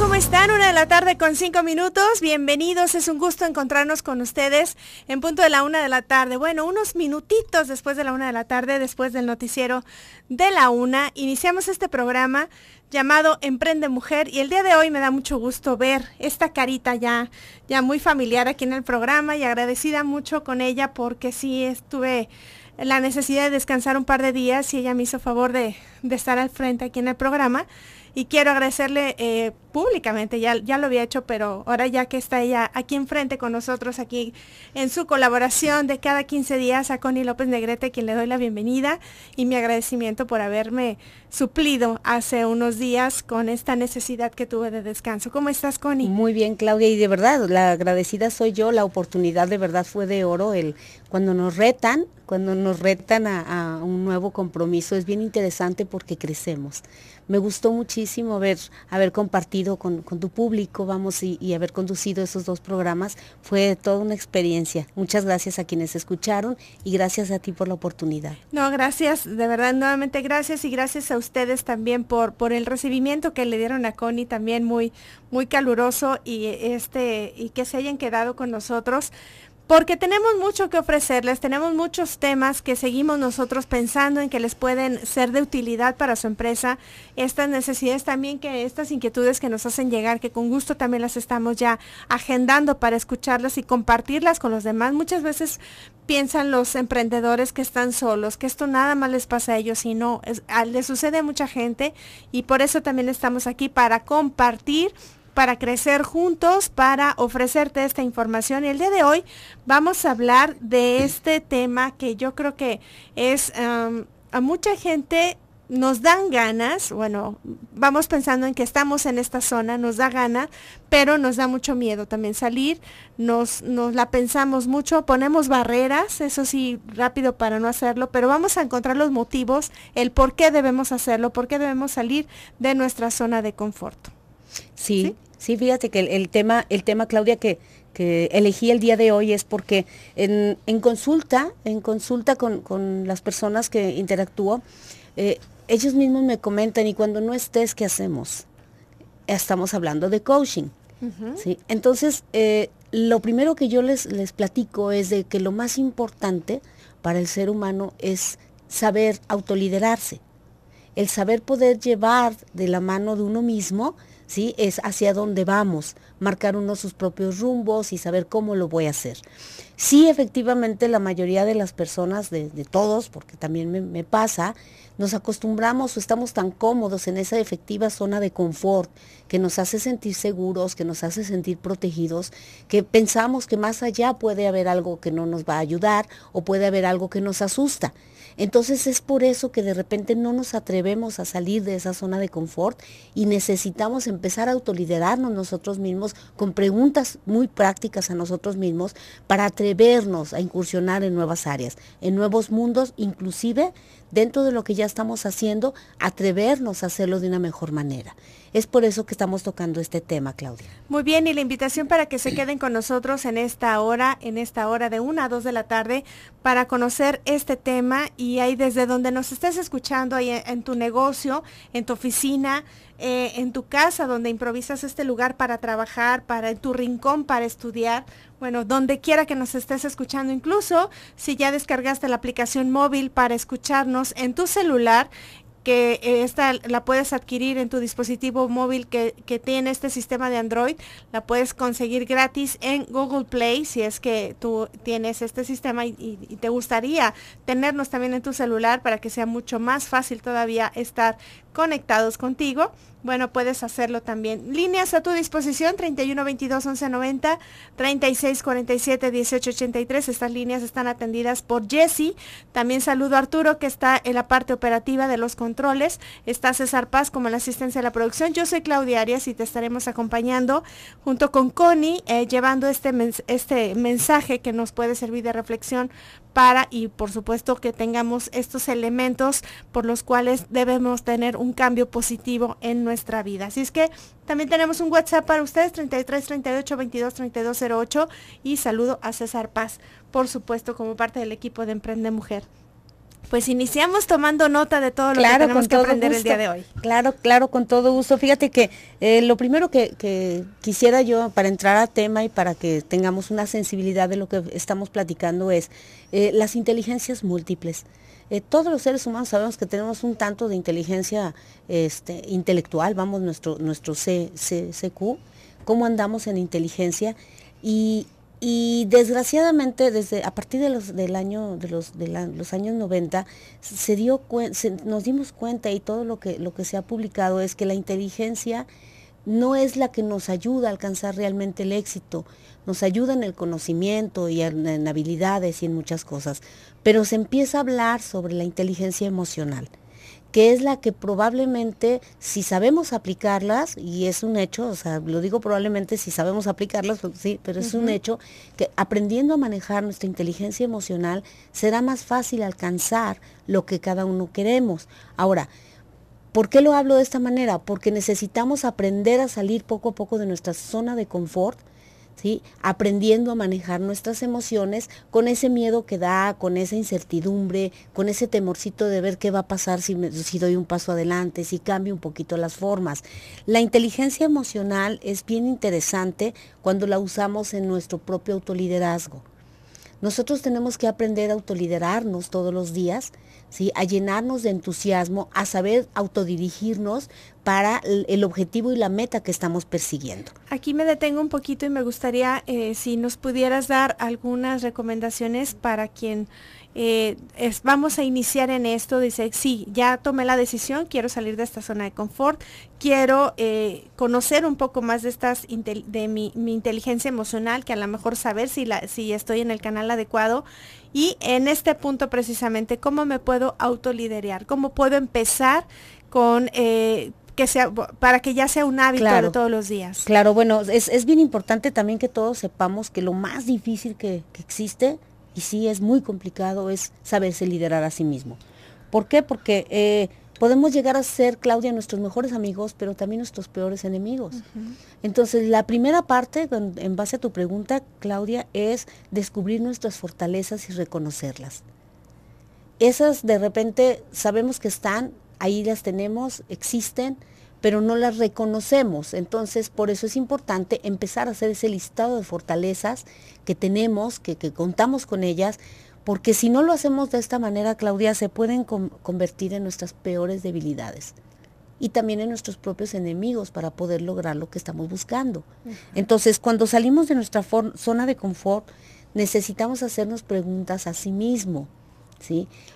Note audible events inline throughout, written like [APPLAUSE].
¿Cómo están? Una de la tarde con cinco minutos. Bienvenidos. Es un gusto encontrarnos con ustedes en punto de la una de la tarde. Bueno, unos minutitos después de la una de la tarde, después del noticiero de la una, iniciamos este programa llamado Emprende Mujer y el día de hoy me da mucho gusto ver esta carita ya, ya muy familiar aquí en el programa y agradecida mucho con ella porque sí estuve la necesidad de descansar un par de días y ella me hizo favor de, de estar al frente aquí en el programa y quiero agradecerle eh, públicamente, ya, ya lo había hecho, pero ahora ya que está ella aquí enfrente con nosotros, aquí en su colaboración de cada 15 días a Connie López Negrete, quien le doy la bienvenida y mi agradecimiento por haberme suplido hace unos días con esta necesidad que tuve de descanso. ¿Cómo estás, Connie? Muy bien, Claudia, y de verdad, la agradecida soy yo, la oportunidad de verdad fue de oro el cuando nos retan, cuando nos retan a, un nuevo compromiso, es bien interesante porque crecemos. Me gustó muchísimo ver haber compartido con, tu público, vamos, y, haber conducido esos dos programas fue toda una experiencia. Muchas gracias a quienes escucharon y gracias a ti por la oportunidad. No, gracias, de verdad, nuevamente gracias y gracias a ustedes también por, por el recibimiento que le dieron a Connie, también muy, muy caluroso y, este, y que se hayan quedado con nosotros porque tenemos mucho que ofrecerles, tenemos muchos temas que seguimos nosotros pensando en que les pueden ser de utilidad para su empresa, estas necesidades también que estas inquietudes que nos hacen llegar, que con gusto también las estamos ya agendando para escucharlas y compartirlas con los demás. Muchas veces piensan los emprendedores que están solos, que esto nada más les pasa a ellos, sino es, les sucede a mucha gente y por eso también estamos aquí para compartir para crecer juntos, para ofrecerte esta información. El día de hoy vamos a hablar de este tema que yo creo que es a mucha gente nos dan ganas, bueno, vamos pensando en que estamos en esta zona, nos da gana, pero nos da mucho miedo también salir, nos, nos la pensamos mucho, ponemos barreras, eso sí, rápido para no hacerlo, pero vamos a encontrar los motivos, el por qué debemos hacerlo, por qué debemos salir de nuestra zona de confort. Sí, sí, fíjate que el, tema, el tema, Claudia, que, elegí el día de hoy es porque en, en consulta, en consulta con, las personas que interactúo, eh, ellos mismos me comentan, y cuando no estés, ¿qué hacemos? Estamos hablando de coaching. Entonces, eh, lo primero que yo les, les platico es de que lo más importante para el ser humano es saber autoliderarse, el saber poder llevar de la mano de uno mismo es hacia dónde vamos, marcar uno sus propios rumbos y saber cómo lo voy a hacer. Sí, efectivamente, la mayoría de las personas, de, todos, porque también me pasa, nos acostumbramos o estamos tan cómodos en esa efectiva zona de confort que nos hace sentir seguros, que nos hace sentir protegidos, que pensamos que más allá puede haber algo que no nos va a ayudar o puede haber algo que nos asusta. Entonces es por eso que de repente no nos atrevemos a salir de esa zona de confort y necesitamos empezar a autoliderarnos nosotros mismos con preguntas muy prácticas a nosotros mismos para atrevernos a incursionar en nuevas áreas, en nuevos mundos, inclusive dentro de lo que ya estamos haciendo, atrevernos a hacerlo de una mejor manera. Es por eso que estamos tocando este tema, Claudia. Muy bien, y la invitación para que se queden con nosotros en esta hora, en esta hora de una a dos de la tarde, para conocer este tema y ahí desde donde nos estés escuchando, ahí en tu negocio, en tu oficina, eh, en tu casa donde improvisas este lugar para trabajar, para en tu rincón para estudiar, bueno, donde quiera que nos estés escuchando, incluso si ya descargaste la aplicación móvil para escucharnos en tu celular, que eh, esta la puedes adquirir en tu dispositivo móvil que, tiene este sistema de Android, la puedes conseguir gratis en Google Play si es que tú tienes este sistema y, y te gustaría tenernos también en tu celular para que sea mucho más fácil todavía estar conectados contigo. Bueno, puedes hacerlo también. Líneas a tu disposición, 31 22 11 90, 36 47 18 83. Estas líneas están atendidas por Jesse. También saludo a Arturo, que está en la parte operativa de los controles. Está César Paz como la asistencia de la producción. Yo soy Claudia Arias y te estaremos acompañando junto con Connie, eh, llevando este, este mensaje que nos puede servir de reflexión para y por supuesto que tengamos estos elementos por los cuales debemos tener un cambio positivo en nuestra vida. Así es que también tenemos un WhatsApp para ustedes 33 38 y saludo a César Paz, por supuesto como parte del equipo de Emprende Mujer. Pues iniciamos tomando nota de todo lo que tenemos que aprender el día de hoy. Claro, claro, con todo gusto. Fíjate que eh, lo primero que, quisiera yo para entrar a tema y para que tengamos una sensibilidad de lo que estamos platicando es eh, las inteligencias múltiples. Eh, todos los seres humanos sabemos que tenemos un tanto de inteligencia este, intelectual, vamos, nuestro, nuestro CQ, cómo andamos en inteligencia y y desgraciadamente, desde a partir de los, del año, de los, de los años 90, se dio nos dimos cuenta y todo lo que, lo que se ha publicado es que la inteligencia no es la que nos ayuda a alcanzar realmente el éxito. Nos ayuda en el conocimiento y en habilidades y en muchas cosas. Pero se empieza a hablar sobre la inteligencia emocional que es la que probablemente si sabemos aplicarlas, y es un hecho, o sea, lo digo probablemente si sabemos aplicarlas, pues sí, pero es un hecho que aprendiendo a manejar nuestra inteligencia emocional será más fácil alcanzar lo que cada uno queremos. Ahora, ¿por qué lo hablo de esta manera? Porque necesitamos aprender a salir poco a poco de nuestra zona de confort aprendiendo a manejar nuestras emociones con ese miedo que da, con esa incertidumbre, con ese temorcito de ver qué va a pasar si doy un paso adelante, si cambio un poquito las formas. La inteligencia emocional es bien interesante cuando la usamos en nuestro propio autoliderazgo. Nosotros tenemos que aprender a autoliderarnos todos los días, ¿sí? a llenarnos de entusiasmo, a saber autodirigirnos para el, objetivo y la meta que estamos persiguiendo. Aquí me detengo un poquito y me gustaría eh, si nos pudieras dar algunas recomendaciones para quien eh, vamos a iniciar en esto, dice, sí, ya tomé la decisión, quiero salir de esta zona de confort, quiero eh, conocer un poco más de estas de mi, inteligencia emocional, que a lo mejor saber si, la, si estoy en el canal adecuado. Y en este punto precisamente, ¿cómo me puedo autoliderear? ¿Cómo puedo empezar con eh, que sea, para que ya sea un hábito de todos los días. Claro, bueno, es, es, bien importante también que todos sepamos que lo más difícil que existe y sí es muy complicado, es saberse liderar a sí mismo. ¿Por qué? Porque eh, podemos llegar a ser, Claudia, nuestros mejores amigos, pero también nuestros peores enemigos. Entonces, la primera parte, en, base a tu pregunta, Claudia, es descubrir nuestras fortalezas y reconocerlas. Esas de repente sabemos que están, ahí las tenemos, existen, pero no las reconocemos. Entonces, por eso es importante empezar a hacer ese listado de fortalezas que tenemos, que, contamos con ellas, porque si no lo hacemos de esta manera, Claudia, se pueden convertir en nuestras peores debilidades y también en nuestros propios enemigos para poder lograr lo que estamos buscando. Entonces, cuando salimos de nuestra zona de confort, necesitamos hacernos preguntas a sí mismo.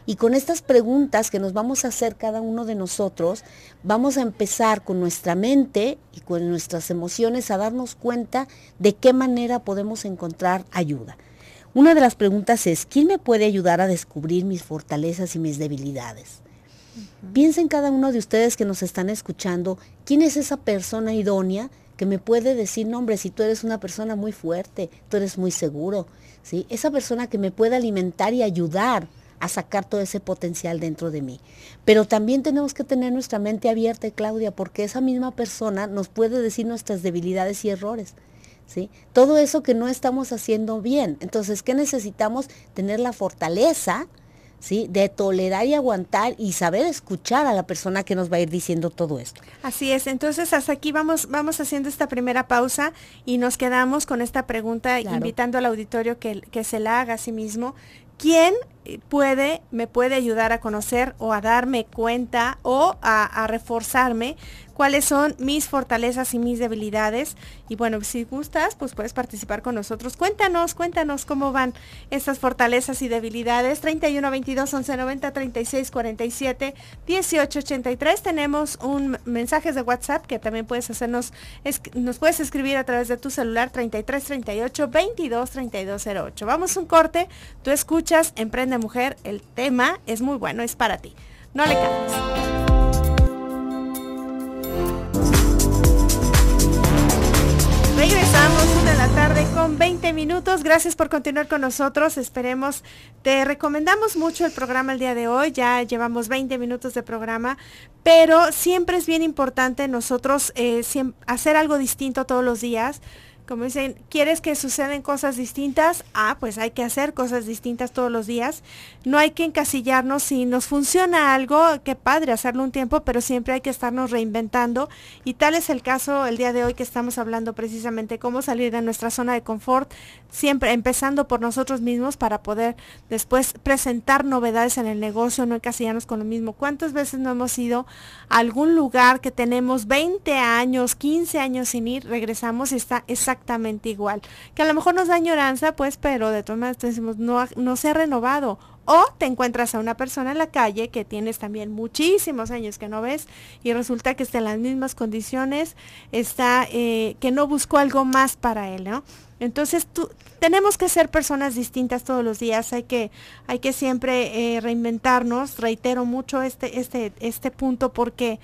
Y con estas preguntas que nos vamos a hacer cada uno de nosotros, vamos a empezar con nuestra mente y con nuestras emociones a darnos cuenta de qué manera podemos encontrar ayuda. Una de las preguntas es, ¿quién me puede ayudar a descubrir mis fortalezas y mis debilidades? Piensen cada uno de ustedes que nos están escuchando, ¿quién es esa persona idónea que me puede decir, nombre, si tú eres una persona muy fuerte, tú eres muy seguro, ¿sí? Esa persona que me puede alimentar y ayudar a sacar todo ese potencial dentro de mí. Pero también tenemos que tener nuestra mente abierta, Claudia, porque esa misma persona nos puede decir nuestras debilidades y errores. ¿Sí? Todo eso que no estamos haciendo bien. Entonces, ¿qué necesitamos? Tener la fortaleza, ¿sí? De tolerar y aguantar y saber escuchar a la persona que nos va a ir diciendo todo esto. Así es, entonces hasta aquí vamos, vamos haciendo esta primera pausa y nos quedamos con esta pregunta, invitando al auditorio que, que se la haga a sí mismo. ¿Quién eh, puede, me puede ayudar a conocer o a darme cuenta o a, reforzarme cuáles son mis fortalezas y mis debilidades. Y bueno, si gustas, pues puedes participar con nosotros. Cuéntanos, cuéntanos cómo van estas fortalezas y debilidades. 31 22 11 90 36 47 18 83. Tenemos un mensaje de WhatsApp que también puedes hacernos, es, nos puedes escribir a través de tu celular 33 38 22 32 08. Vamos un corte, tú escuchas, emprende mujer, el tema es muy bueno, es para ti. No le cambies. Regresamos una de la tarde con 20 minutos. Gracias por continuar con nosotros. Esperemos, te recomendamos mucho el programa el día de hoy. Ya llevamos 20 minutos de programa, pero siempre es bien importante nosotros eh, hacer algo distinto todos los días. Como dicen, ¿quieres que sucedan cosas distintas? Ah, pues hay que hacer cosas distintas todos los días. No hay que encasillarnos. Si nos funciona algo, qué padre hacerlo un tiempo, pero siempre hay que estarnos reinventando. Y tal es el caso el día de hoy que estamos hablando precisamente cómo salir de nuestra zona de confort, siempre empezando por nosotros mismos para poder después presentar novedades en el negocio, no encasillarnos con lo mismo. ¿Cuántas veces no hemos ido a algún lugar que tenemos 20 años, 15 años sin ir, regresamos y está exactamente igual. Que a lo mejor nos da añoranza, pues, pero de todas maneras decimos, no, no se ha renovado. O te encuentras a una persona en la calle que tienes también muchísimos años que no ves y resulta que está en las mismas condiciones, está, eh, que no buscó algo más para él, ¿no? Entonces tú, tenemos que ser personas distintas todos los días, hay que, hay que siempre eh, reinventarnos, reitero mucho este, este, este punto porque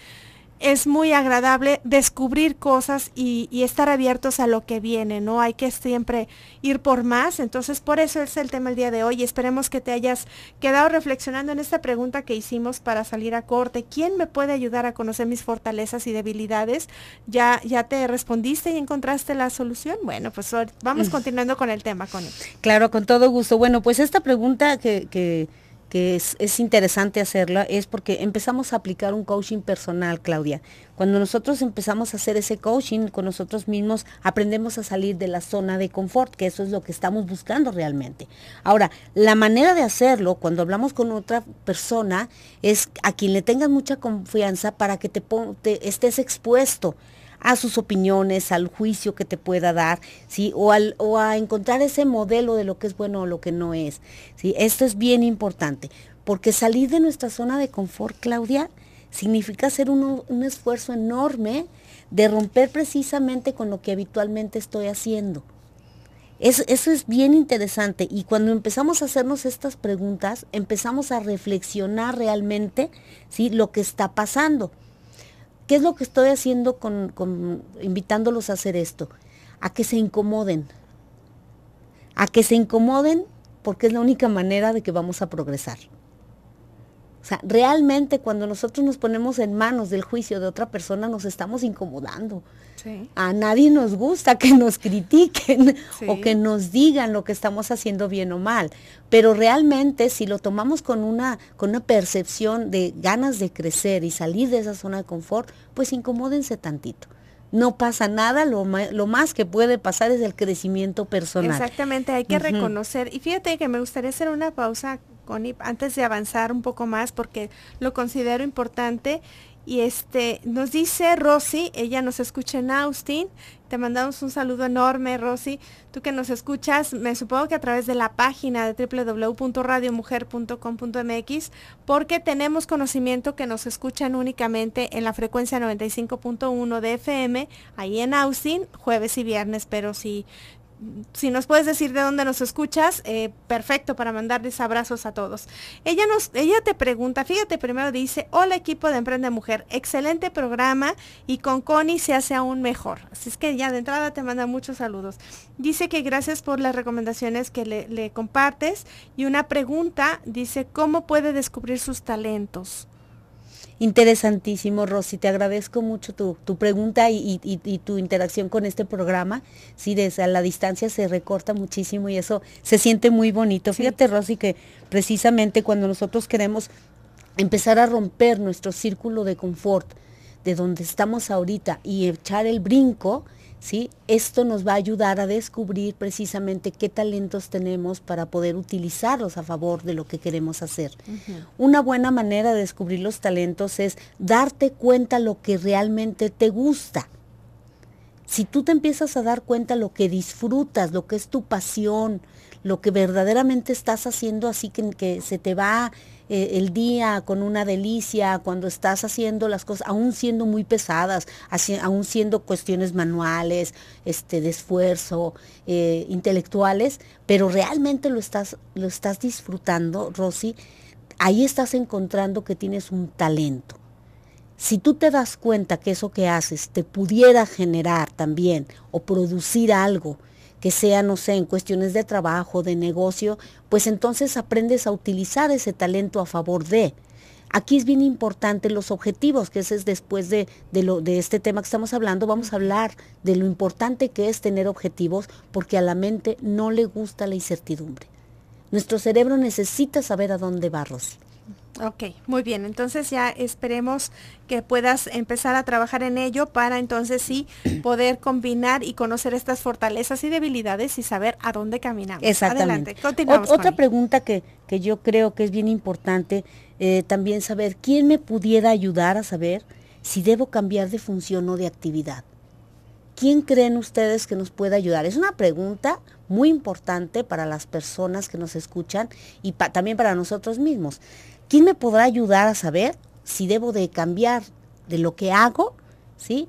es muy agradable descubrir cosas y, estar abiertos a lo que viene, ¿no? Hay que siempre ir por más. Entonces, por eso es el tema el día de hoy. Esperemos que te hayas quedado reflexionando en esta pregunta que hicimos para salir a corte. ¿Quién me puede ayudar a conocer mis fortalezas y debilidades? ¿Ya, ya te respondiste y encontraste la solución? Bueno, pues vamos mm. continuando con el tema, con Claro, con todo gusto. Bueno, pues esta pregunta que que es, es, interesante hacerla es porque empezamos a aplicar un coaching personal, Claudia. Cuando nosotros empezamos a hacer ese coaching con nosotros mismos, aprendemos a salir de la zona de confort, que eso es lo que estamos buscando realmente. Ahora, la manera de hacerlo cuando hablamos con otra persona es a quien le tengas mucha confianza para que te estés expuesto a sus opiniones, al juicio que te pueda dar, ¿sí? O, a encontrar ese modelo de lo que es bueno o lo que no es, ¿sí? Esto es bien importante, porque salir de nuestra zona de confort, Claudia, significa hacer un, esfuerzo enorme de romper precisamente con lo que habitualmente estoy haciendo. Eso, es bien interesante y cuando empezamos a hacernos estas preguntas, empezamos a reflexionar realmente ¿sí? lo que está pasando. ¿Qué es lo que estoy haciendo con, invitándolos a hacer esto? A que se incomoden. A que se incomoden porque es la única manera de que vamos a progresar. O sea, realmente cuando nosotros nos ponemos en manos del juicio de otra persona nos estamos incomodando, a nadie nos gusta que nos critiquen o que nos digan lo que estamos haciendo bien o mal. Pero realmente si lo tomamos con una, con una percepción de ganas de crecer y salir de esa zona de confort, pues incomódense tantito no pasa nada, lo, lo, más que puede pasar es el crecimiento personal. Exactamente, hay que reconocer. Y fíjate que me gustaría hacer una pausa, Connie, antes de avanzar un poco más, porque lo considero importante y este, nos dice Rosy, ella nos escucha en Austin. Te mandamos un saludo enorme, Rosy. Tú que nos escuchas, me supongo que a través de la página de www.radiomujer.com.mx, porque tenemos conocimiento que nos escuchan únicamente en la frecuencia 95.1 de FM, ahí en Austin, jueves y viernes, pero si si nos puedes decir de dónde nos escuchas, eh, perfecto para mandarles abrazos a todos. Ella nos, ella te pregunta, fíjate, primero dice, hola equipo de Emprende Mujer, excelente programa y con Connie se hace aún mejor. Así es que ya de entrada te manda muchos saludos. Dice que gracias por las recomendaciones que le compartes y una pregunta, dice, ¿cómo puede descubrir sus talentos? Interesantísimo, Rosy. Te agradezco mucho tu, tu pregunta y, tu interacción con este programa. Sí, desde la distancia se recorta muchísimo y eso se siente muy bonito. Fíjate, Rosy, que precisamente cuando nosotros queremos empezar a romper nuestro círculo de confort, de donde estamos ahorita, y echar el brinco, esto nos va a ayudar a descubrir precisamente qué talentos tenemos para poder utilizarlos a favor de lo que queremos hacer. Una buena manera de descubrir los talentos es darte cuenta lo que realmente te gusta. Si tú te empiezas a dar cuenta lo que disfrutas, lo que es tu pasión, lo que verdaderamente estás haciendo así que, que se te va eh, el día con una delicia, cuando estás haciendo las cosas, aún siendo muy pesadas, aún siendo cuestiones manuales, este, de esfuerzo, eh, intelectuales, pero realmente lo estás, lo estás disfrutando, Rosy, ahí estás encontrando que tienes un talento. Si tú te das cuenta que eso que haces te pudiera generar también o producir algo que sea, no sé, en cuestiones de trabajo, de negocio, pues entonces aprendes a utilizar ese talento a favor de. Aquí es bien importante los objetivos, que ese es después de, de, lo, de este tema que estamos hablando, vamos a hablar de lo importante que es tener objetivos, porque a la mente no le gusta la incertidumbre. Nuestro cerebro necesita saber a dónde va, Rosy. Ok, muy bien. Entonces ya esperemos que puedas empezar a trabajar en ello para entonces sí [CLEARS THROAT] poder combinar y conocer estas fortalezas y debilidades y saber a dónde caminamos. Exactamente. Adelante, otra pregunta que, yo creo que es bien importante, eh, también saber quién me pudiera ayudar a saber si debo cambiar de función o de actividad. ¿Quién creen ustedes que nos puede ayudar? Es una pregunta muy importante para las personas que nos escuchan y también para nosotros mismos. ¿Quién me podrá ayudar a saber si debo de cambiar de lo que hago, ¿sí?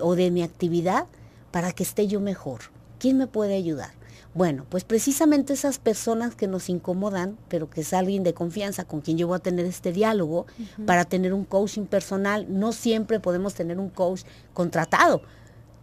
o de mi actividad para que esté yo mejor? ¿Quién me puede ayudar? Bueno, pues precisamente esas personas que nos incomodan, pero que es alguien de confianza con quien yo voy a tener este diálogo para tener un coaching personal. No siempre podemos tener un coach contratado.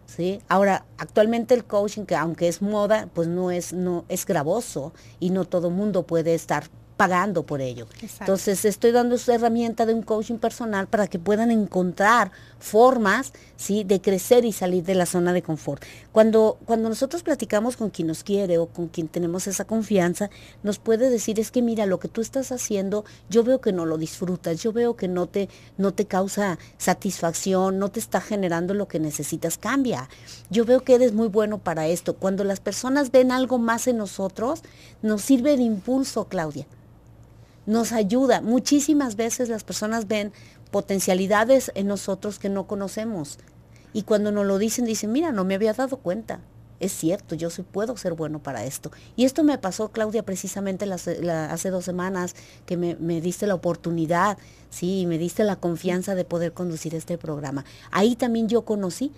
¿sí? Ahora, actualmente el coaching, que aunque es moda, pues no es, no, es gravoso y no todo mundo puede estar pagando por ello. Entonces estoy dando esa herramienta de un coaching personal para que puedan encontrar formas ¿sí? de crecer y salir de la zona de confort. Cuando, cuando nosotros platicamos con quien nos quiere o con quien tenemos esa confianza, nos puede decir es que mira, lo que tú estás haciendo, yo veo que no lo disfrutas, yo veo que no te, no te causa satisfacción, no te está generando lo que necesitas, cambia. Yo veo que eres muy bueno para esto. Cuando las personas ven algo más en nosotros, nos sirve de impulso, Claudia nos ayuda. Muchísimas veces las personas ven potencialidades en nosotros que no conocemos. Y cuando nos lo dicen, dicen, mira, no me había dado cuenta. Es cierto, yo sí puedo ser bueno para esto. Y esto me pasó, Claudia, precisamente hace dos semanas que me, me diste la oportunidad, sí, me diste la confianza de poder conducir este programa. Ahí también yo conocí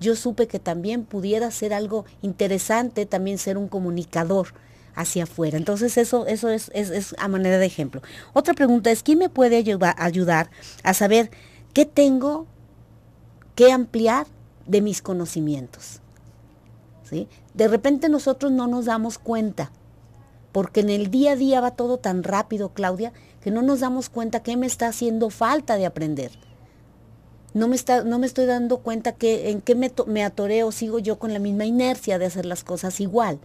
yo supe que también pudiera ser algo interesante, también ser un comunicador, hacia afuera. Entonces eso, eso es, es, a manera de ejemplo. Otra pregunta es, ¿quién me puede ayudar a saber qué tengo que ampliar de mis conocimientos? ¿Sí? De repente nosotros no nos damos cuenta, porque en el día a día va todo tan rápido, Claudia, que no nos damos cuenta qué me está haciendo falta de aprender. No me, está, no me estoy dando cuenta que, en qué me, me atoreo, sigo yo con la misma inercia de hacer las cosas igual.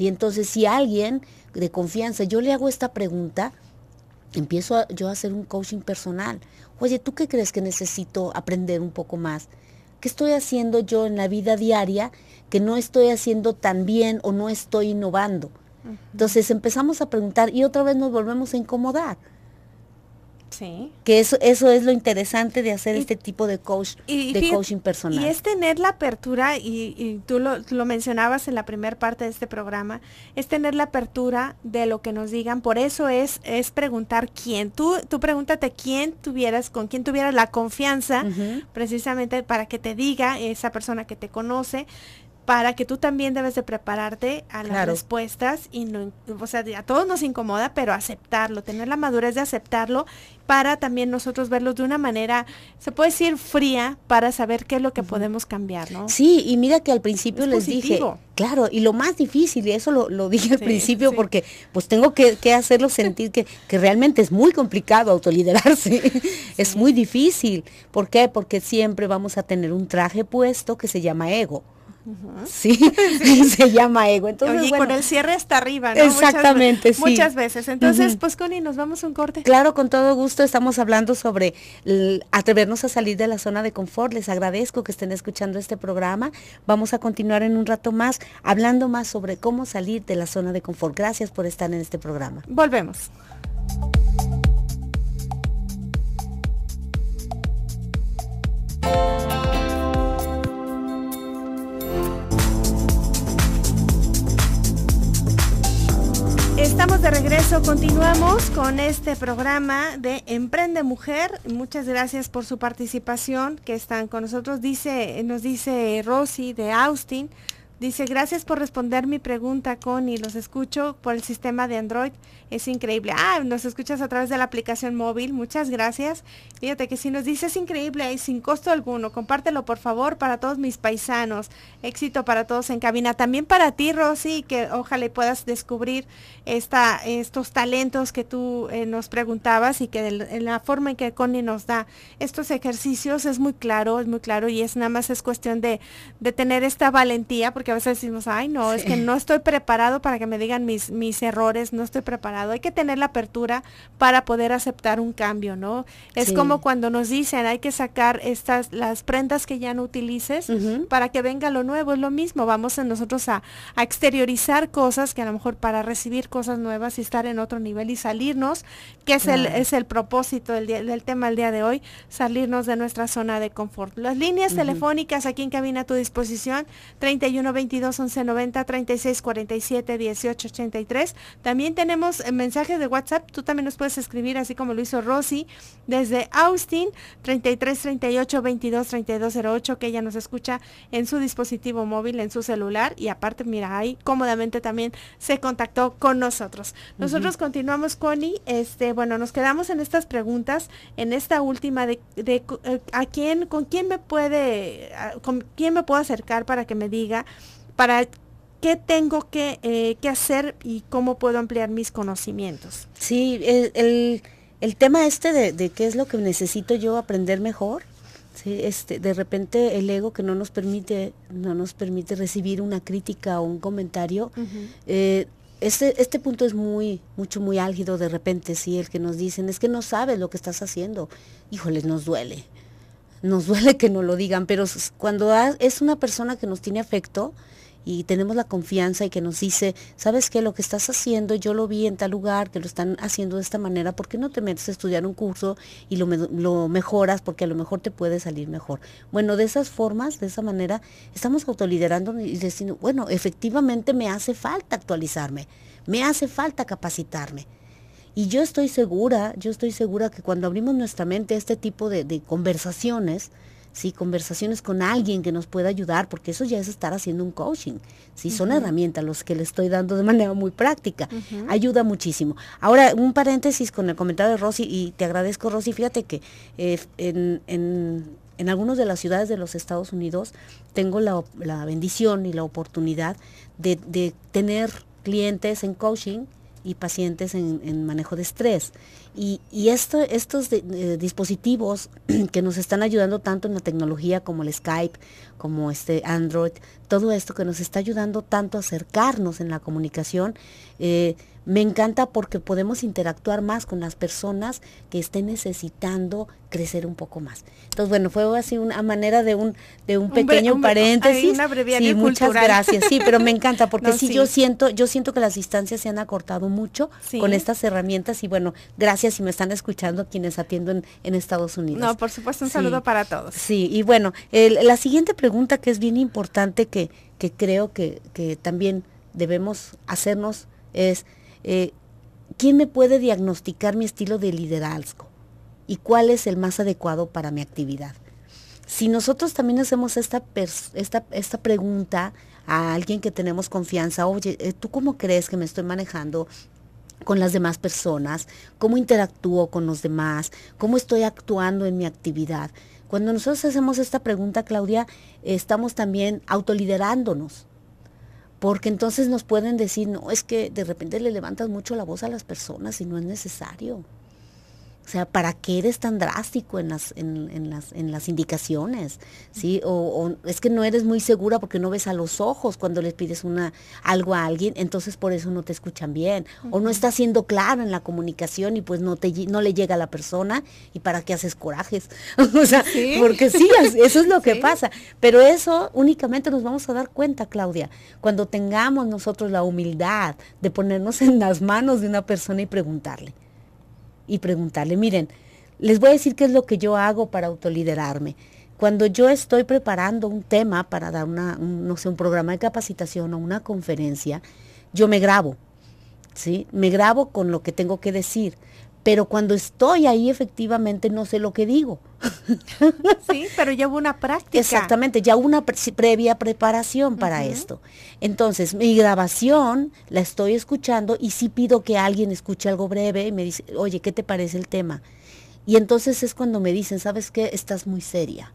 Entonces, si alguien de confianza, yo le hago esta pregunta, empiezo yo a hacer un coaching personal. Oye, ¿tú qué crees que necesito aprender un poco más? ¿Qué estoy haciendo yo en la vida diaria que no estoy haciendo tan bien o no estoy innovando? Entonces empezamos a preguntar y otra vez nos volvemos a incomodar. Que eso, eso es lo interesante de hacer este tipo de coach, de coaching personal. Y es tener la apertura, y, tú lo, mencionabas en la primera parte de este programa, es tener la apertura de lo que nos digan. Por eso es, es preguntar quién. Tú, tú pregúntate quién tuvieras, con quién tuvieras la confianza, precisamente para que te diga esa persona que te conoce para que tú también debes de prepararte a las respuestas y no, o sea, a todos nos incomoda, pero aceptarlo, tener la madurez de aceptarlo para también nosotros verlos de una manera, se puede decir fría, para saber qué es lo que podemos cambiar, ¿no? Sí, y mira que al principio les dije, claro, y lo más difícil, y eso lo, dije al principio porque pues tengo que, que hacerlo sentir que, realmente es muy complicado autoliderarse, [LAUGHS] es muy difícil. ¿Por qué? Porque siempre vamos a tener un traje puesto que se llama ego ¿sí? [LAUGHS] [LAUGHS] se llama ego. Entonces, y con el cierre está arriba, ¿no? Exactamente, sí. Muchas veces. Entonces, pues Connie, nos vamos a un corte. Claro, con todo gusto estamos hablando sobre atrevernos a salir de la zona de confort. Les agradezco que estén escuchando este programa. Vamos a continuar en un rato más hablando más sobre cómo salir de la zona de confort. Gracias por estar en este programa. Volvemos. Estamos de regreso, continuamos con este programa de Emprende Mujer. Muchas gracias por su participación que están con nosotros. Dice, nos dice Rosy de Austin, Dice, gracias por responder mi pregunta, Connie. Los escucho por el sistema de Android. Es increíble. Ah, nos escuchas a través de la aplicación móvil. Muchas gracias. Fíjate que si nos dice es increíble y sin costo alguno, compártelo por favor para todos mis paisanos. Éxito para todos en cabina. También para ti, Rosy, que ojalá puedas descubrir esta, estos talentos que tú eh, nos preguntabas y que la forma en que Connie nos da estos ejercicios es muy claro, es muy claro y es nada más es cuestión de, tener esta valentía a veces decimos, ay, no, es que no estoy preparado para que me digan mis, mis errores, no estoy preparado. Hay que tener la apertura para poder aceptar un cambio, ¿no? Es como cuando nos dicen, hay que sacar estas, las prendas que ya no utilices para que venga lo nuevo. Es lo mismo, vamos nosotros a, exteriorizar cosas que a lo mejor para recibir cosas nuevas y estar en otro nivel y salirnos, que es, el, es el propósito del, día, del tema el día de hoy, salirnos de nuestra zona de confort. Las líneas telefónicas aquí en cabina a tu disposición, 31 22 11 90 36 47 18 83. También tenemos eh, mensaje de WhatsApp. Tú también nos puedes escribir, así como lo hizo Rosy, desde Austin 33 38 22 32 08, que ella nos escucha en su dispositivo móvil, en su celular. Y aparte, mira, ahí cómodamente también se contactó con nosotros. Nosotros continuamos, Connie. Este, bueno, nos quedamos en estas preguntas, en esta última de, eh, a quién, con quién me puede, con quién me puedo acercar para que me diga para qué tengo que, eh, hacer y cómo puedo ampliar mis conocimientos. Sí, el, tema este de, qué es lo que necesito yo aprender mejor. Sí, este, de repente el ego que no nos permite, no nos permite recibir una crítica o un comentario, eh, este, este, punto es muy, mucho, muy álgido de repente, si el que nos dicen, es que no sabes lo que estás haciendo. Híjoles, nos duele. Nos [LAUGHS] duele que no lo digan, pero cuando es una persona que nos tiene afecto, y tenemos la confianza y que nos dice, sabes que lo que estás haciendo, yo lo vi en tal lugar, que lo están haciendo de esta manera, ¿por qué no te metes a estudiar un curso y lo, mejoras porque a lo mejor te puede salir mejor? Bueno, de esas formas, de esa manera, estamos autoliderando y diciendo, bueno, efectivamente me hace falta actualizarme, me hace falta capacitarme. Y yo estoy segura, yo estoy segura que cuando abrimos nuestra mente a este tipo de conversaciones, ¿sí? conversaciones con alguien que nos pueda ayudar, porque eso ya es estar haciendo un coaching. si Son herramientas los que le estoy dando de manera muy práctica. Ayuda muchísimo. Ahora, un paréntesis con el comentario de Rosy, y te agradezco, Rosy, fíjate que eh, en, en, en algunas de las ciudades de los Estados Unidos tengo la, bendición y la oportunidad de, de, tener clientes en coaching y pacientes en, en manejo de estrés. Y, estos eh, dispositivos [CLEARS THROAT] que nos están ayudando tanto en la tecnología como el Skype, como este Android, todo esto que nos está ayudando tanto a acercarnos en la comunicación, eh, me encanta porque podemos interactuar más con las personas que estén necesitando crecer un poco más. Entonces, bueno, fue así una manera de un, de un, pequeño paréntesis. Una sí, muchas gracias. Sí, pero me encanta porque [LAUGHS] sí, yo siento, yo siento que las distancias se han acortado mucho con estas herramientas y bueno, gracias si me están escuchando quienes atienden en Estados Unidos. No, por supuesto, un saludo para todos. Sí, y bueno, la siguiente pregunta que es bien importante que, creo que, también debemos hacernos es, eh, ¿quién me puede diagnosticar mi estilo de liderazgo? ¿Y cuál es el más adecuado para mi actividad? Si nosotros también hacemos esta, esta, esta pregunta a alguien que tenemos confianza, oye, eh, ¿tú cómo crees que me estoy manejando? con las demás personas, cómo interactúo con los demás, cómo estoy actuando en mi actividad. Cuando nosotros hacemos esta pregunta, Claudia, estamos también autoliderándonos, porque entonces nos pueden decir, no, es que de repente le levantas mucho la voz a las personas y no es necesario. O sea, ¿para qué eres tan drástico en las, en, las, indicaciones? ¿sí? O, es que no eres muy segura porque no ves a los ojos cuando les pides una, algo a alguien, entonces por eso no te escuchan bien. O no estás siendo clara en la comunicación y pues no, te, no le llega a la persona y para qué haces corajes. [LAUGHS] o sea, porque sí, eso es lo que [LAUGHS] pasa. Pero eso únicamente nos vamos a dar cuenta, Claudia, cuando tengamos nosotros la humildad de ponernos en las manos de una persona y preguntarle y preguntarle, miren, les voy a decir qué es lo que yo hago para autoliderarme. Cuando yo estoy preparando un tema para dar una, un, no sé, un programa de capacitación o una conferencia, yo me grabo, ¿sí? Me grabo con lo que tengo que decir, pero cuando estoy ahí efectivamente no sé lo que digo. [LAUGHS] Sí, pero ya una práctica. Exactamente, ya una previa preparación para esto. Entonces, mi grabación la estoy escuchando y sí pido que alguien escuche algo breve y me dice, oye, ¿qué te parece el tema? Y entonces es cuando me dicen, ¿sabes qué? Estás muy seria.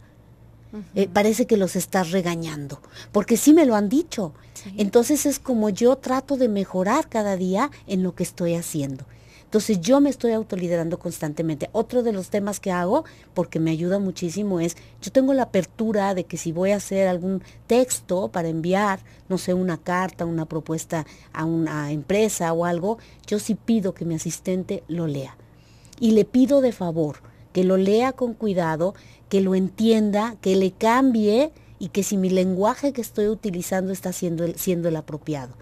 Eh, parece que los estás regañando, porque sí me lo han dicho. Entonces es como yo trato de mejorar cada día en lo que estoy haciendo. Entonces yo me estoy autoliderando constantemente. Otro de los temas que hago, porque me ayuda muchísimo, es yo tengo la apertura de que si voy a hacer algún texto para enviar, no sé, una carta, una propuesta a una empresa o algo, yo sí pido que mi asistente lo lea. Y le pido de favor que lo lea con cuidado, que lo entienda, que le cambie y que si mi lenguaje que estoy utilizando está siendo el, siendo el apropiado.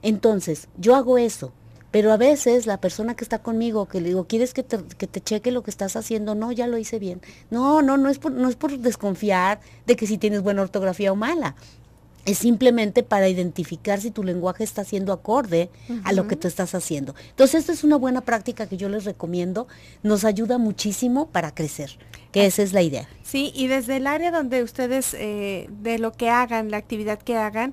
Entonces, yo hago eso. Pero a veces la persona que está conmigo, que le digo, ¿quieres que te, que te cheque lo que estás haciendo? No, ya lo hice bien. No, no, no es por, no es por desconfiar de que si tienes buena ortografía o mala es simplemente para identificar si tu lenguaje está siendo acorde a lo que tú estás haciendo. Entonces, esta es una buena práctica que yo les recomiendo, nos ayuda muchísimo para crecer, que esa es la idea. Sí, y desde el área donde ustedes, eh, de lo que hagan, la actividad que hagan,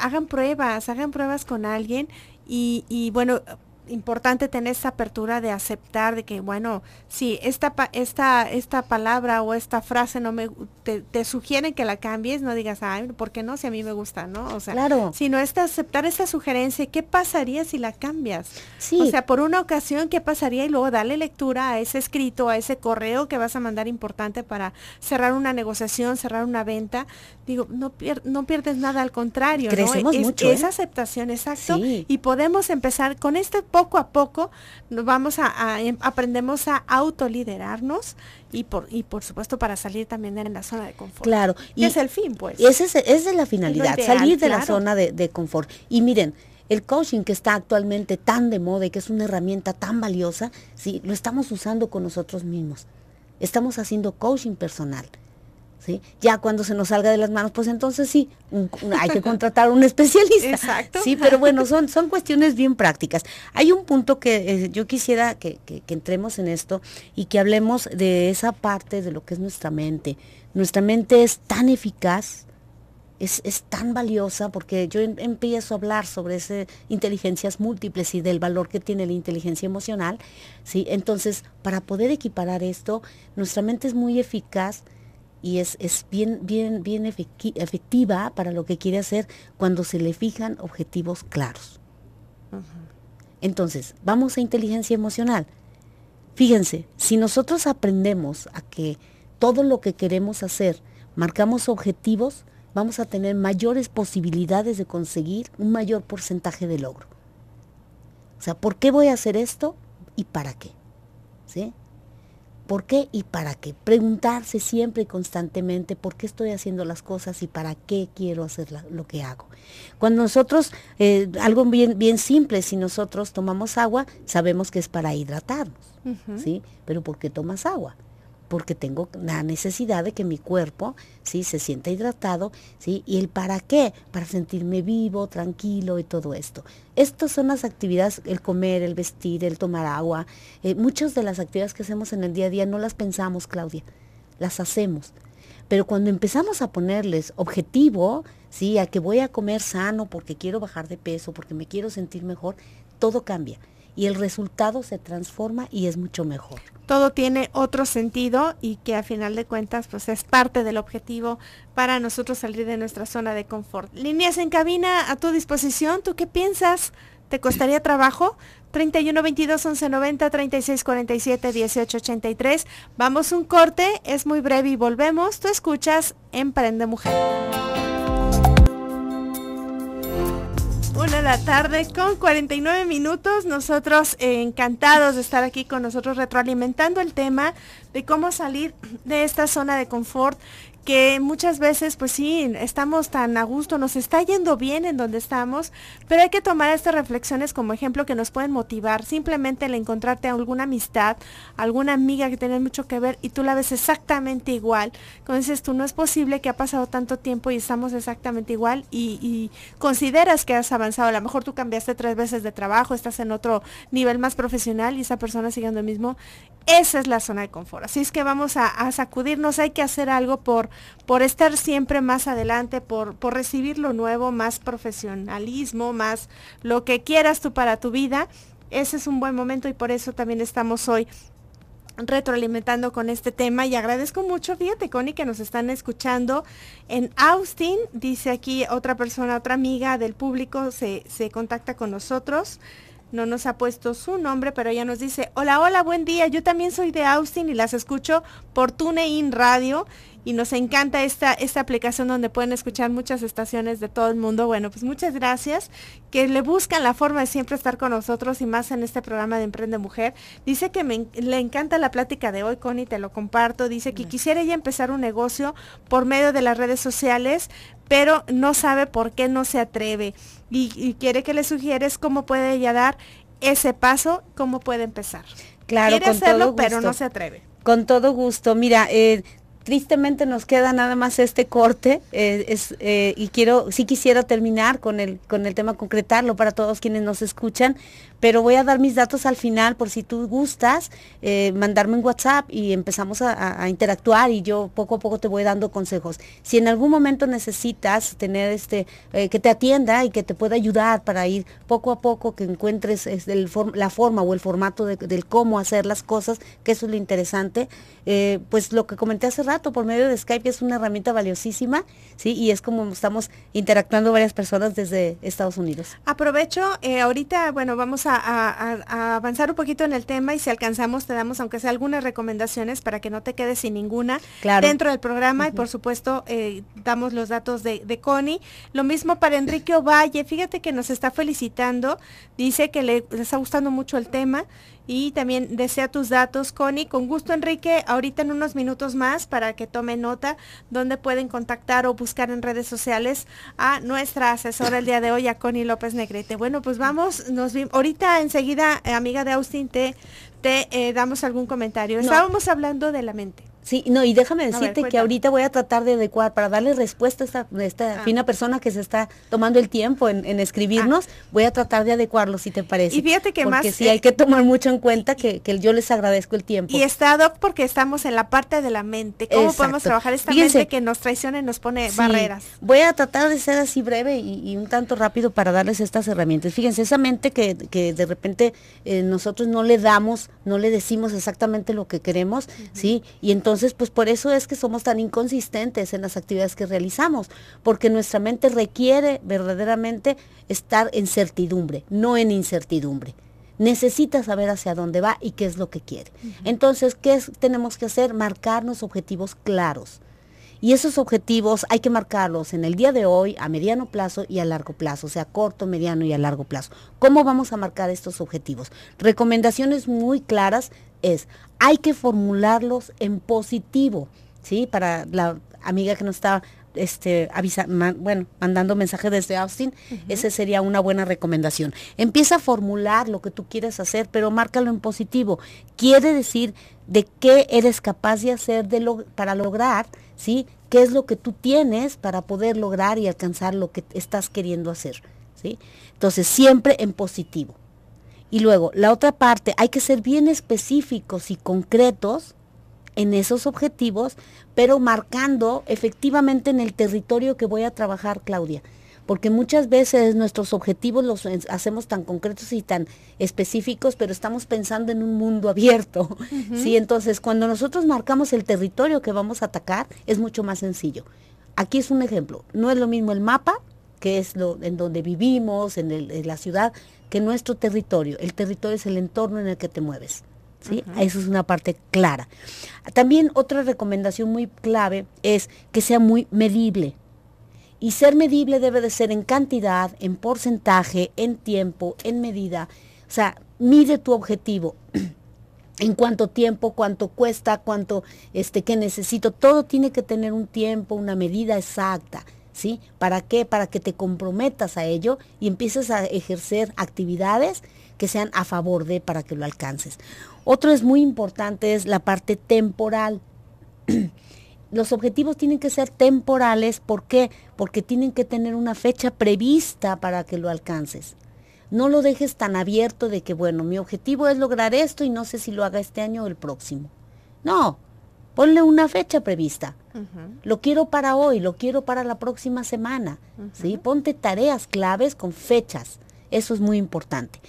hagan pruebas, hagan pruebas con alguien y, y bueno, importante tener esa apertura de aceptar de que, bueno, si esta, esta, esta palabra o esta frase no me, te, sugieren que la cambies, no digas, ay, ¿por qué no? Si a mí me gusta, ¿no? O sea, claro. sino esta, aceptar esa sugerencia, ¿qué pasaría si la cambias? O sea, por una ocasión, ¿qué pasaría? Y luego dale lectura a ese escrito, a ese correo que vas a mandar importante para cerrar una negociación, cerrar una venta. Digo, no, pier no pierdes nada, al contrario. Crecemos ¿no? Es, ¿eh? aceptación, exacto. Y podemos empezar con este poco a poco vamos a, em, aprendemos a autoliderarnos y por, y por supuesto para salir también en la zona de confort. Claro. Y es el fin, pues. es, esa es la finalidad, salir de la zona de, confort. Y miren, el coaching que está actualmente tan de moda y que es una herramienta tan valiosa, lo estamos usando con nosotros mismos. Estamos haciendo coaching personal ya cuando se nos salga de las manos, pues entonces sí, hay que [LAUGHS] contratar un especialista. Exacto. Sí, pero bueno, son, son cuestiones bien prácticas. Hay un punto que eh, yo quisiera que, entremos en esto y que hablemos de esa parte de lo que es nuestra mente. Nuestra mente es tan eficaz, es, tan valiosa porque yo em, empiezo a hablar sobre ese, inteligencias múltiples y del valor que tiene la inteligencia emocional. ¿sí? Entonces, para poder equiparar esto, nuestra mente es muy eficaz y es, bien, bien, bien efectiva para lo que quiere hacer cuando se le fijan objetivos claros. Entonces, vamos a inteligencia emocional. Fíjense, si nosotros aprendemos a que todo lo que queremos hacer, marcamos objetivos, vamos a tener mayores posibilidades de conseguir un mayor porcentaje de logro. O sea, ¿por qué voy a hacer esto y para qué? ¿Sí? ¿Por qué y para qué? Preguntarse siempre y constantemente por qué estoy haciendo las cosas y para qué quiero hacer lo que hago. Cuando nosotros, eh, algo bien, simple, si nosotros tomamos agua, sabemos que es para hidratarnos, ¿sí? Pero ¿por qué tomas agua? porque tengo la necesidad de que mi cuerpo ¿sí? se sienta hidratado, ¿sí? y el para qué, para sentirme vivo, tranquilo y todo esto. Estas son las actividades, el comer, el vestir, el tomar agua. Eh, muchas de las actividades que hacemos en el día a día no las pensamos, Claudia, las hacemos. Pero cuando empezamos a ponerles objetivo, ¿sí? a que voy a comer sano porque quiero bajar de peso, porque me quiero sentir mejor, todo cambia y el resultado se transforma y es mucho mejor. Todo tiene otro sentido y que a final de cuentas pues es parte del objetivo para nosotros salir de nuestra zona de confort. Líneas en cabina a tu disposición, ¿tú qué piensas? ¿Te costaría trabajo? 31 22 11 90 36 47 18 83. Vamos un corte, es muy breve y volvemos. Tú escuchas Emprende Mujer. la tarde con 49 minutos. Nosotros eh, encantados de estar aquí con nosotros retroalimentando el tema de cómo salir de esta zona de confort que muchas veces, pues sí, estamos tan a gusto, nos está yendo bien en donde estamos, pero hay que tomar estas reflexiones como ejemplo que nos pueden motivar. Simplemente el encontrarte alguna amistad, alguna amiga que tiene mucho que ver y tú la ves exactamente igual. dices tú no es posible que ha pasado tanto tiempo y estamos exactamente igual y, consideras que has avanzado. A lo mejor tú cambiaste tres veces de trabajo, estás en otro nivel más profesional y esa persona sigue lo mismo. Esa es la zona de confort. Así es que vamos a sacudirnos, hay que hacer algo por por estar siempre más adelante, por, recibir lo nuevo, más profesionalismo, más lo que quieras tú para tu vida. Ese es un buen momento y por eso también estamos hoy retroalimentando con este tema y agradezco mucho, fíjate Connie, que nos están escuchando en Austin, dice aquí otra persona, otra amiga del público se contacta con nosotros no nos ha puesto su nombre, pero ella nos dice, hola, hola, buen día, yo también soy de Austin y las escucho por TuneIn Radio y nos encanta esta, esta aplicación donde pueden escuchar muchas estaciones de todo el mundo. Bueno, pues muchas gracias, que le buscan la forma de siempre estar con nosotros y más en este programa de Emprende Mujer. Dice que le encanta la plática de hoy, y te lo comparto. Dice que quisiera ella empezar un negocio por medio de las redes sociales, pero no sabe por qué no se atreve y, quiere que le sugieres cómo puede ella dar ese paso, cómo puede empezar. Claro, hacerlo, pero no se atreve. Con todo gusto. Mira, eh, tristemente nos queda nada más este corte eh, eh, y quiero, sí quisiera terminar con el, con el tema, concretarlo para todos quienes nos escuchan, pero voy a dar mis datos al final por si tú gustas, eh, mandarme un WhatsApp y empezamos a, interactuar y yo poco a poco te voy dando consejos. Si en algún momento necesitas tener este, eh, que te atienda y que te pueda ayudar para ir poco a poco, que encuentres es, la forma o el formato de, del cómo hacer las cosas, que eso es lo interesante, eh, pues lo que comenté hace rato por medio de Skype es una herramienta valiosísima, ¿sí? Y es como estamos interactuando varias personas desde Estados Unidos. Aprovecho, ahorita, bueno, vamos a, avanzar un poquito en el tema y si alcanzamos te damos aunque sea algunas recomendaciones para que no te quedes sin ninguna dentro del programa y por supuesto eh, damos los datos de, de Connie. Lo mismo para Enrique Ovalle, fíjate que nos está felicitando, dice que le está gustando mucho el tema y también desea tus datos, Connie. Con gusto, Enrique, ahorita en unos minutos más para que tome nota dónde pueden contactar o buscar en redes sociales a nuestra asesora el día de hoy, a Connie López Negrete. Bueno, pues vamos, nos vimos. Ahorita enseguida, eh, amiga de Austin, te, te eh, damos algún comentario. Estábamos hablando de la mente. Sí, no, y déjame decirte que ahorita voy a tratar de adecuar para darle respuesta a esta, ah. fina persona que se está tomando el tiempo en, escribirnos, ah. voy a tratar de adecuarlo si te parece. Y fíjate que más. Porque sí, hay que tomar mucho en cuenta que, yo les agradezco el tiempo. Y está Doc porque estamos en la parte de la mente. ¿Cómo podemos trabajar esta mente que nos traiciona y nos pone barreras? Voy a tratar de ser así breve y, un tanto rápido para darles estas herramientas. Fíjense, esa mente que, de repente eh, nosotros no le damos, no le decimos exactamente lo que queremos, ¿sí? Y entonces entonces, pues por eso es que somos tan inconsistentes en las actividades que realizamos, porque nuestra mente requiere verdaderamente estar en certidumbre, no en incertidumbre necesita saber hacia dónde va y qué es lo que quiere. Entonces, ¿qué tenemos que hacer? Marcarnos objetivos claros. Y esos objetivos hay que marcarlos en el día de hoy, a mediano plazo y a largo plazo, o sea, corto, mediano y a largo plazo. ¿Cómo vamos a marcar estos objetivos? Recomendaciones muy claras es, hay que formularlos en positivo, ¿sí? Para la amiga que nos está este, avisa, bueno, mandando mensaje desde Austin, esa sería una buena recomendación. Empieza a formular lo que tú quieres hacer, pero márcalo en positivo. Quiere decir de qué eres capaz de hacer de lo, para lograr, ¿sí? ¿Qué es lo que tú tienes para poder lograr y alcanzar lo que estás queriendo hacer? ¿sí? Entonces, siempre en positivo. Y luego, la otra parte, hay que ser bien específicos y concretos en esos objetivos, pero marcando efectivamente en el territorio que voy a trabajar, Claudia. Porque muchas veces nuestros objetivos los hacemos tan concretos y tan específicos, pero estamos pensando en un mundo abierto. [LAUGHS] Entonces, cuando nosotros marcamos el territorio que vamos a atacar, es mucho más sencillo. Aquí es un ejemplo. No es lo mismo el mapa, que es lo, en donde vivimos, en la ciudad, que nuestro territorio. El territorio es el entorno en el que te mueves. Eso es una parte clara. También otra recomendación muy clave es que sea muy medible. Y ser medible debe de ser en cantidad, en porcentaje, en tiempo, en medida. O sea, mide tu objetivo. [CLEARS THROAT] en cuánto tiempo, cuánto cuesta, cuánto, este, qué necesito. Todo tiene que tener un tiempo, una medida exacta. ¿sí? ¿Para qué? Para que te comprometas a ello y empieces a ejercer actividades que sean a favor de para que lo alcances. Otro es muy importante, es la parte temporal. [CLEARS THROAT] Los objetivos tienen que ser temporales, ¿por qué? Porque tienen que tener una fecha prevista para que lo alcances. No lo dejes tan abierto de que, bueno, mi objetivo es lograr esto y no sé si lo haga este año o el próximo. No, Ponle una fecha prevista. Lo quiero para hoy, lo quiero para la próxima semana. Ponte tareas claves con fechas. Eso es muy importante.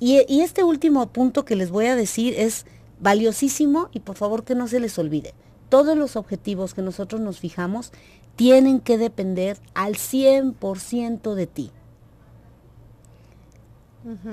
Y, este último punto que les voy a decir es valiosísimo y por favor que no se les olvide. Todos los objetivos que nosotros nos fijamos tienen que depender al 100% de ti.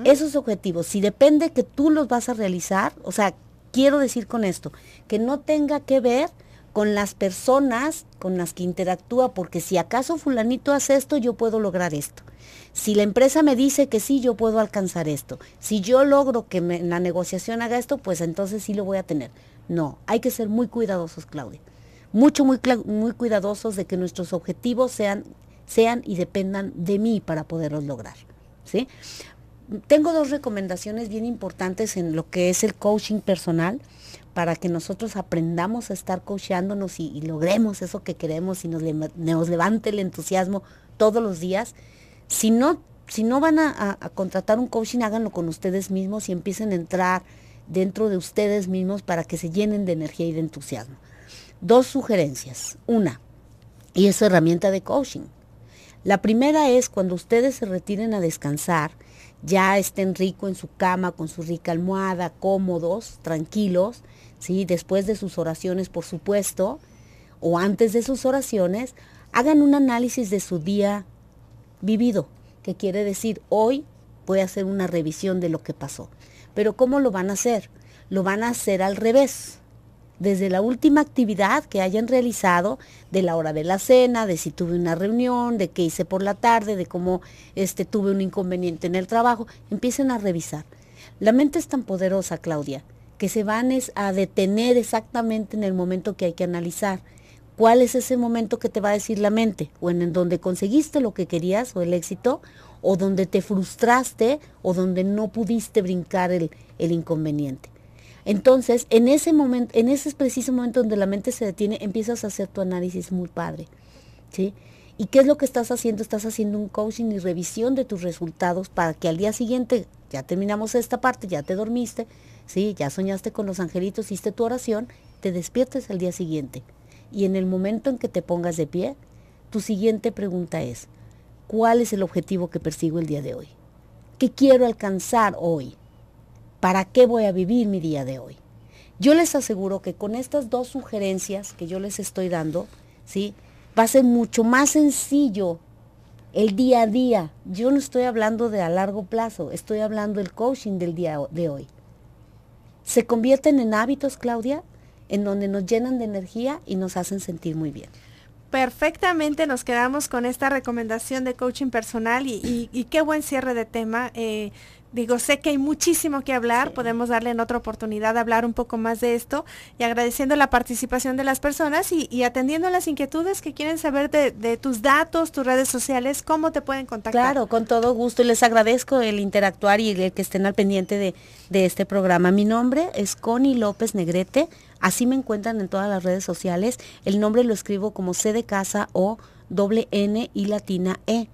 Esos objetivos, si depende que tú los vas a realizar, o sea, quiero decir con esto? Que no tenga que ver con las personas con las que interactúa, porque si acaso fulanito hace esto, yo puedo lograr esto. Si la empresa me dice que sí, yo puedo alcanzar esto. Si yo logro que la negociación haga esto, pues entonces sí lo voy a tener. No, hay que ser muy cuidadosos, Claudia. Mucho, muy, muy cuidadosos de que nuestros objetivos sean, sean y dependan de mí para poderlos lograr. ¿sí? tengo dos recomendaciones bien importantes en lo que es el coaching personal para que nosotros aprendamos a estar cocheándonos y, logremos eso que queremos y nos, nos, levante el entusiasmo todos los días. Si no, si no van a, contratar un coaching, háganlo con ustedes mismos y empiecen a entrar dentro de ustedes mismos para que se llenen de energía y de entusiasmo. Dos sugerencias. Una, y es herramienta de coaching. La primera es cuando ustedes se retiren a descansar, ya estén rico en su cama, con su rica almohada, cómodos, tranquilos, ¿sí? después de sus oraciones, por supuesto, o antes de sus oraciones, hagan un análisis de su día vivido, que quiere decir, hoy voy a hacer una revisión de lo que pasó. Pero ¿cómo lo van a hacer? Lo van a hacer al revés. Desde la última actividad que hayan realizado, de la hora de la cena, de si tuve una reunión, de qué hice por la tarde, de cómo este, tuve un inconveniente en el trabajo. Empiecen a revisar. La mente es tan poderosa, Claudia, que se van a detener exactamente en el momento que hay que analizar. ¿Cuál es ese momento que te va a decir la mente? O en, donde conseguiste lo que querías o el éxito, o donde te frustraste, o donde no pudiste brincar el inconveniente. Entonces, en ese momento, en ese preciso momento donde la mente se detiene, empiezas a hacer tu análisis muy padre, ¿sí? ¿Y qué es lo que estás haciendo? Estás haciendo un coaching y revisión de tus resultados para que al día siguiente, ya terminamos esta parte, ya te dormiste, ¿sí? Ya soñaste con los angelitos, hiciste tu oración, te despiertes al día siguiente. Y en el momento en que te pongas de pie, tu siguiente pregunta es, ¿cuál es el objetivo que persigo el día de hoy? ¿Qué quiero alcanzar hoy? ¿Para qué voy a vivir mi día de hoy? Yo les aseguro que con estas dos sugerencias que yo les estoy dando, ¿sí? va a ser mucho más sencillo el día a día. Yo no estoy hablando de a largo plazo, estoy hablando del coaching del día de hoy. Se convierten en hábitos, Claudia, en donde nos llenan de energía y nos hacen sentir muy bien. Perfectamente, nos quedamos con esta recomendación de coaching personal y, qué buen cierre de tema. Eh, digo, sé que hay muchísimo que hablar, podemos darle en otra oportunidad hablar un poco más de esto y agradeciendo la participación de las personas y, atendiendo las inquietudes que quieren saber de, tus datos, tus redes sociales, cómo te pueden contactar. Claro, con todo gusto y les agradezco el interactuar y el que estén al pendiente de, de este programa. Mi nombre es Connie López Negrete, así me encuentran en todas las redes sociales. El nombre lo escribo como C de casa o doble N y latina E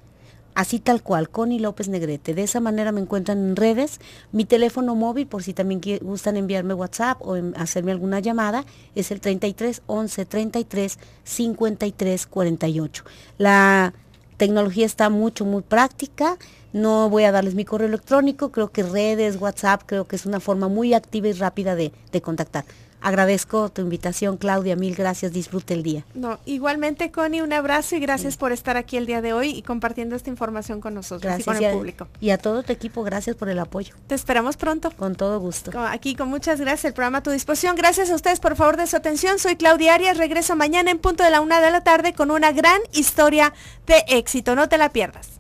así tal cual, Connie López Negrete. De esa manera me encuentran en redes. Mi teléfono móvil, por si también gustan enviarme WhatsApp o hacerme alguna llamada, es el 33 11 33 53 48. La tecnología está mucho, muy práctica. No voy a darles mi correo electrónico, creo que redes, WhatsApp, creo que es una forma muy activa y rápida de contactar. Agradezco tu invitación, Claudia. Mil gracias. Disfrute el día. No, igualmente, Connie, un abrazo y gracias por estar aquí el día de hoy y compartiendo esta información con nosotros gracias, y con el público. Y a todo tu equipo, gracias por el apoyo. Te esperamos pronto. Con todo gusto. Aquí con muchas gracias, el programa a tu disposición. Gracias a ustedes por favor de su atención. Soy Claudia Arias. Regreso mañana en punto de la una de la tarde con una gran historia de éxito. No te la pierdas.